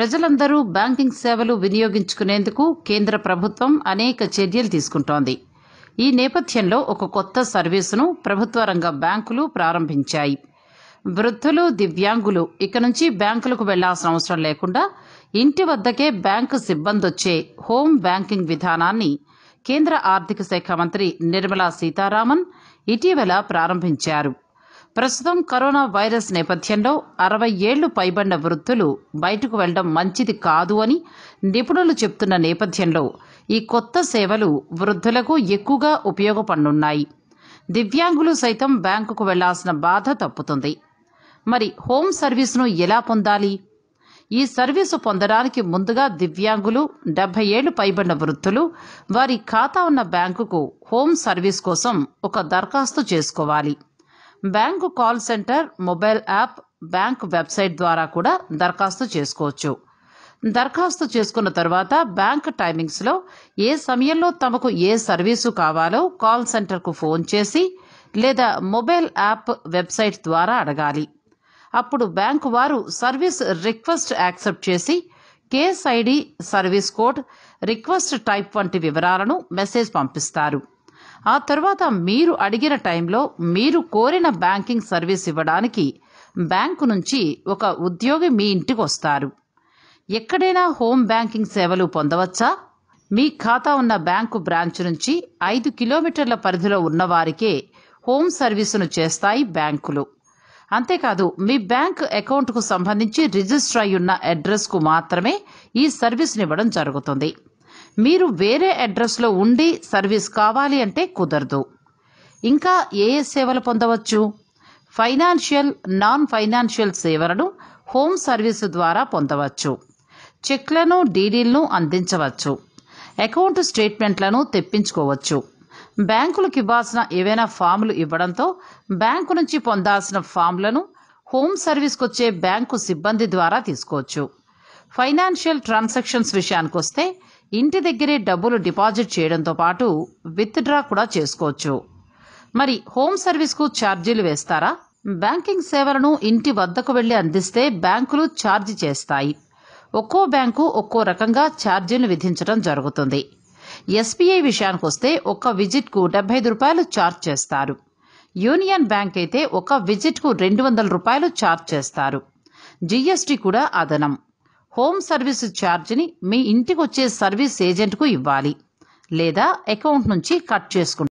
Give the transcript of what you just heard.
ప్రజలందరూ బ్యాంకింగ్ సేవలు వినియోగించుకునేందుకు కేంద్ర ప్రభుత్వం అనేక చర్యలు తీసుకుంటోంది ఈ నేపథ్యంలో ఒక కొత్త సర్వీసును ప్రభుత్వ రంగ బ్యాంకులు ప్రారంభించాయి వృద్ధులు దివ్యాంగులు ఇక నుంచి బ్యాంకులకు వెళ్లాల్సిన అవసరం లేకుండా ఇంటి వద్దకే బ్యాంకు సిబ్బంది వచ్చే హోమ్ బ్యాంకింగ్ విధానాన్ని కేంద్ర ఆర్థిక శాఖ మంత్రి నిర్మలా సీతారామన్ ఇటీవల ప్రారంభించారు ప్రస్తుతం కరోనా వైరస్ నేపథ్యంలో అరవై ఏళ్లు పైబడిన వృద్ధులు బయటకు వెళ్లడం మంచిది కాదు అని నిపుణులు చెప్తున్న నేపథ్యంలో ఈ కొత్త సేవలు వృద్ధులకు ఎక్కువగా ఉపయోగపడనున్నాయి దివ్యాంగులు సైతం బ్యాంకుకు వెళ్లాల్సిన బాధ తప్పుతుంది మరి హోమ్ సర్వీస్ను ఎలా పొందాలి ఈ సర్వీసు పొందడానికి ముందుగా దివ్యాంగులు డెబ్బై ఏళ్లు పైబడిన వృద్ధులు వారి ఖాతా ఉన్న బ్యాంకుకు హోమ్ సర్వీస్ కోసం ఒక దరఖాస్తు చేసుకోవాలి bank call centre mobile app bank website ద్వారా కూడా దరఖాస్తు చేసుకోవచ్చు దరఖాస్తు చేసుకున్న తర్వాత బ్యాంక్ టైమింగ్స్లో ఏ సమయంలో తమకు ఏ సర్వీసు కావాలో కాల్ సెంటర్కు ఫోన్ చేసి లేదా మొబైల్ యాప్ వెబ్సైట్ ద్వారా అడగాలి అప్పుడు బ్యాంకు వారు సర్వీస్ రిక్వెస్ట్ యాక్సెప్ట్ చేసి case ID service code request type వంటి వివరాలను మెసేజ్ పంపిస్తారు ఆ తర్వాత మీరు అడిగిన టైంలో మీరు కోరిన బ్యాంకింగ్ సర్వీస్ ఇవ్వడానికి బ్యాంకు నుంచి ఒక ఉద్యోగి మీ ఇంటికి వస్తారు ఎక్కడైనా హోమ్ బ్యాంకింగ్ సేవలు పొందవచ్చా మీ ఖాతా ఉన్న బ్యాంకు బ్రాంచ్ నుంచి ఐదు కిలోమీటర్ల పరిధిలో ఉన్నవారికే హోమ్ సర్వీసును చేస్తాయి బ్యాంకులు అంతేకాదు మీ బ్యాంక్ అకౌంట్కు సంబంధించి రిజిస్టర్ అయ్యున్న అడ్రస్కు మాత్రమే ఈ సర్వీస్నివ్వడం జరుగుతుంది మీరు వేరే అడ్రస్లో ఉండి సర్వీస్ కావాలి అంటే కుదరదు ఇంకా ఏ సేవలు పొందవచ్చు ఫైనాన్షియల్ నాన్ ఫైనాన్షియల్ సేవలను హోమ్ సర్వీసు ద్వారా పొందవచ్చు చెక్లను డీడీలను అందించవచ్చు అకౌంట్ స్టేట్మెంట్లను తెప్పించుకోవచ్చు బ్యాంకులకు ఇవ్వాల్సిన ఏవైనా ఫామ్లు ఇవ్వడంతో బ్యాంకు నుంచి పొందాల్సిన ఫామ్లను హోమ్ సర్వీస్కి వచ్చే బ్యాంకు సిబ్బంది ద్వారా తీసుకోవచ్చు ఫైనాన్షియల్ ట్రాన్సాక్షన్స్ విషయానికి వస్తే ఇంటి దగ్గరే డబ్బులు డిపాజిట్ చేయడంతో పాటు విత్డ్రా కూడా చేసుకోవచ్చు మరి హోమ్ సర్వీస్కు ఛార్జీలు వేస్తారా బ్యాంకింగ్ సేవలను ఇంటి వద్దకు వెళ్లి అందిస్తే బ్యాంకులు ఛార్జ్ చేస్తాయి ఒక్కో బ్యాంకు ఒక్కో రకంగా ఛార్జీలు విధించడం జరుగుతుంది ఎస్బీఐ విషయానికి వస్తే ఒక్క విజిట్కు డెబ్బై ఐదు రూపాయలు ఛార్జ్ చేస్తారు యూనియన్ బ్యాంక్ అయితే ఒక విజిట్కు రెండు వందల రూపాయలు ఛార్జ్ చేస్తారు జీఎస్టీ కూడా అదనం హోమ్ సర్వీస్ ఛార్జ్ని మీ ఇంటికి వచ్చే సర్వీస్ ఏజెంట్కు ఇవ్వాలి లేదా అకౌంట్ నుంచి కట్ చేసుకుంటారు